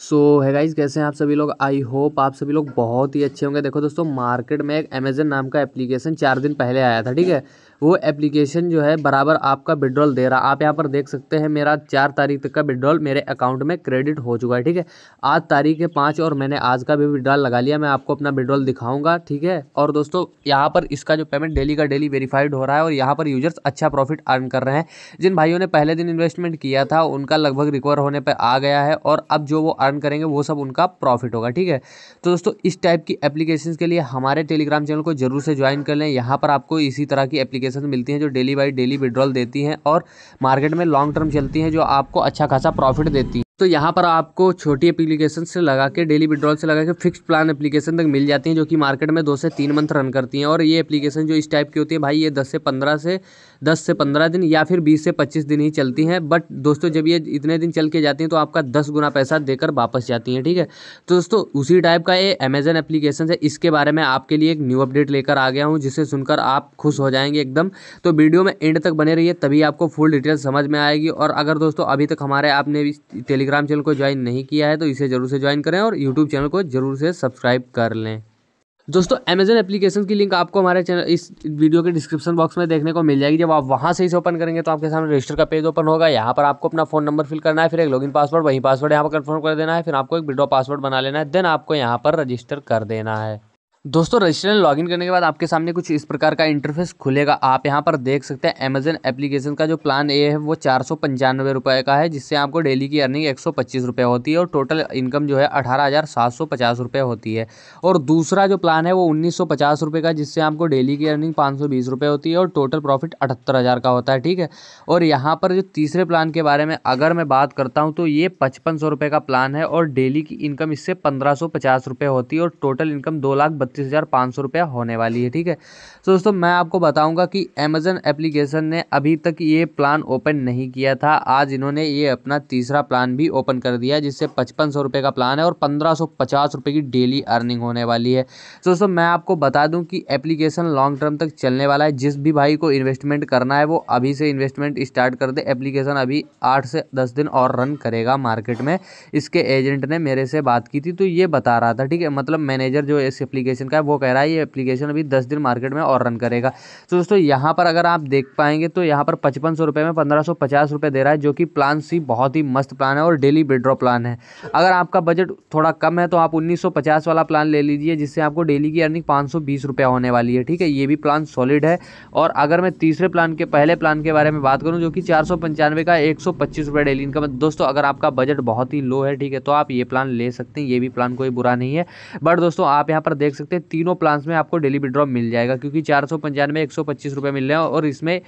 सो है गाइज कैसे हैं आप सभी लोग आई होप आप सभी लोग बहुत ही अच्छे होंगे देखो दोस्तों मार्केट में एक अमेजन नाम का एप्लीकेशन चार दिन पहले आया था ठीक है वो एप्लीकेशन जो है बराबर आपका विड्रॉल दे रहा आप यहाँ पर देख सकते हैं मेरा चार तारीख तक का विड्रॉल मेरे अकाउंट में क्रेडिट हो चुका है ठीक है आज तारीख है पाँच और मैंने आज का भी विड्रॉल लगा लिया मैं आपको अपना विड्रॉल दिखाऊंगा ठीक है और दोस्तों यहाँ पर इसका जो पेमेंट डेली का डेली वेरीफाइड हो रहा है और यहाँ पर यूजर्स अच्छा प्रॉफिट अर्न कर रहे हैं जिन भाइयों ने पहले दिन इन्वेस्टमेंट किया था उनका लगभग रिकवर होने पर आ गया है और अब जो वो अर्न करेंगे वो सब उनका प्रॉफिट होगा ठीक है तो दोस्तों इस टाइप की एप्लीकेशन के लिए हमारे टेलीग्राम चैनल को जरूर से ज्वाइन कर लें यहाँ पर आपको इसी तरह की एप्लीकेशन मिलती हैं जो डेली बाई डेली विड्रॉल देती हैं और मार्केट में लॉन्ग टर्म चलती हैं जो आपको अच्छा खासा प्रॉफिट देती हैं तो यहाँ पर आपको छोटी एप्लीकेशन से लगा के डेली विड्रॉल से लगा के फिक्स्ड प्लान एप्लीकेशन तक मिल जाती हैं जो कि मार्केट में दो से तीन मंथ रन करती हैं और ये एप्लीकेशन जो इस टाइप की होती है भाई ये दस से पंद्रह से दस से पंद्रह दिन या फिर बीस से पच्चीस दिन ही चलती हैं बट दोस्तों जब ये इतने दिन चल के जाती हैं तो आपका दस गुना पैसा देकर वापस जाती हैं ठीक है तो दोस्तों उसी टाइप का ये अमेजन एप्लीकेशन है इसके बारे में आपके लिए एक न्यू अपडेट लेकर आ गया हूँ जिसे सुनकर आप खुश हो जाएंगे एकदम तो वीडियो में एंड तक बने रही तभी आपको फुल डिटेल समझ में आएगी और अगर दोस्तों अभी तक हमारे आपने टेलीग्राम टेलीग्राम चैनल को ज्वाइन नहीं किया है तो इसे जरूर से ज्वाइन करें और यूट्यूब चैनल को जरूर से सब्सक्राइब कर लें दोस्तों अमेजन एप्लीकेशन की लिंक आपको हमारे चैनल इस वीडियो के डिस्क्रिप्शन बॉक्स में देखने को मिल जाएगी जब आप वहां से इसे ओपन करेंगे तो आपके सामने रजिस्टर का पेज ओपन होगा यहाँ पर आपको अपना फोन नंबर फिल करना है फिर एक लॉगिन पासवर्ड वही पासवर्ड यहाँ पर कन्फर्म कर देना है फिर आपको एक विड्रॉ पासवर्ड बना लेना है देन आपको यहाँ पर रजिस्टर कर देना है दोस्तों रजिस्ट्रेशन लॉगिन करने के बाद आपके सामने कुछ इस प्रकार का इंटरफेस खुलेगा आप यहाँ पर देख सकते हैं अमेजन एप्लीकेशन का जो प्लान ए है वो चार सौ पंचानवे रुपये का है जिससे आपको डेली की अर्निंग एक सौ पच्चीस रुपये होती है और टोटल इनकम जो है अठारह हज़ार सात सौ पचास रुपये होती है और दूसरा जो प्लान है वो उन्नीस सौ पचास रुपये का जिससे आपको डेली की अर्निंग पाँच सौ बीस रुपये होती है और टोटल प्रॉफिट अठहत्तर हज़ार का होता है ठीक है और यहाँ पर जो तीसरे प्लान के बारे में अगर मैं बात करता हूँ तो ये पचपन सौ रुपये का प्लान है और डेली की इनकम इससे पंद्रह सौ पचास रुपये होती है और टोटल इनकम दो लाख बत्तीस हज़ार पाँच सौ रुपया होने वाली है ठीक है सो so, दोस्तों मैं आपको बताऊंगा कि अमेजन एप्लीकेशन ने अभी तक ये प्लान ओपन नहीं किया था आज इन्होंने ये अपना तीसरा प्लान भी ओपन कर दिया जिससे पचपन सौ रुपये का प्लान है और पंद्रह सौ पचास रुपये की डेली अर्निंग होने वाली है सो दोस्तों मैं आपको बता दूँ कि एप्लीकेशन लॉन्ग टर्म तक चलने वाला है जिस भी भाई को इन्वेस्टमेंट करना है वो अभी से इन्वेस्टमेंट स्टार्ट कर दे एप्लीकेशन अभी आठ से दस दिन और रन करेगा मार्केट में इसके एजेंट ने मेरे से बात की थी तो ये बता रहा था ठीक है मतलब मैनेजर जो इस एप्लीकेशन एप्लीकेशन का है वो कह रहा है ये एप्लीकेशन अभी दस दिन मार्केट में और रन करेगा तो दोस्तों यहाँ पर अगर आप देख पाएंगे तो यहाँ पर पचपन सौ में पंद्रह सौ पचास दे रहा है जो कि प्लान सी बहुत ही मस्त प्लान है और डेली विड्रॉ प्लान है अगर आपका बजट थोड़ा कम है तो आप उन्नीस सौ पचास वाला प्लान ले लीजिए जिससे आपको डेली की अर्निंग पाँच सौ बीस रुपये होने वाली है ठीक है ये भी प्लान सॉलिड है और अगर मैं तीसरे प्लान के पहले प्लान के बारे में बात करूँ जो कि चार सौ पंचानवे का एक सौ पच्चीस डेली इनकम तो दोस्तों अगर आपका बजट बहुत ही लो है ठीक है तो आप ये प्लान ले सकते हैं ये भी प्लान कोई बुरा नहीं है बट दोस्तों आप यहाँ पर देख सकते सकते हैं तीनों प्लान्स में आपको डेली विड्रॉ मिल जाएगा क्योंकि चार सौ पंचानवे एक सौ पच्चीस रुपये मिल रहे हैं और इसमें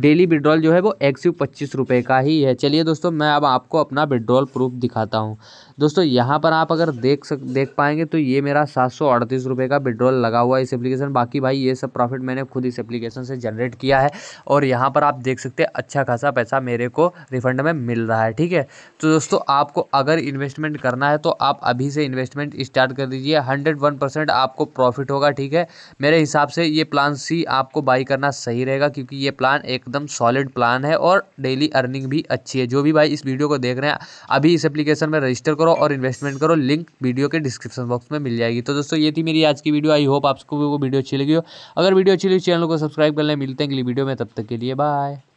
डेली विड्रॉल जो है वो एक सौ पच्चीस रुपये का ही है चलिए दोस्तों मैं अब आपको अपना विड्रॉल प्रूफ दिखाता हूँ दोस्तों यहाँ पर आप अगर देख सक देख पाएंगे तो ये मेरा सात सौ अड़तीस रुपये का विड्रॉल लगा हुआ है इस एप्लीकेशन बाकी भाई ये सब प्रॉफिट मैंने खुद इस एप्लीकेशन से जनरेट किया है और यहाँ पर आप देख सकते हैं अच्छा खासा पैसा मेरे को रिफंड में मिल रहा है ठीक है तो दोस्तों आपको अगर इन्वेस्टमेंट करना है तो आप अभी से इन्वेस्टमेंट स्टार्ट कर दीजिए हंड्रेड वन परसेंट आपको प्रॉफिट होगा ठीक है मेरे हिसाब से ये प्लान सी आपको बाई करना सही रहेगा क्योंकि ये प्लान एक एकदम सॉलिड प्लान है और डेली अर्निंग भी अच्छी है जो भी भाई इस वीडियो को देख रहे हैं अभी इस एप्लीकेशन में रजिस्टर करो और इन्वेस्टमेंट करो लिंक वीडियो के डिस्क्रिप्शन बॉक्स में मिल जाएगी तो दोस्तों ये थी मेरी आज की वीडियो आई होप आपको वीडियो अच्छी लगी हो अगर वीडियो अच्छी लगी चैनल को सब्सक्राइब कर लें मिलते हैं अगली वीडियो में तब तक के लिए बाय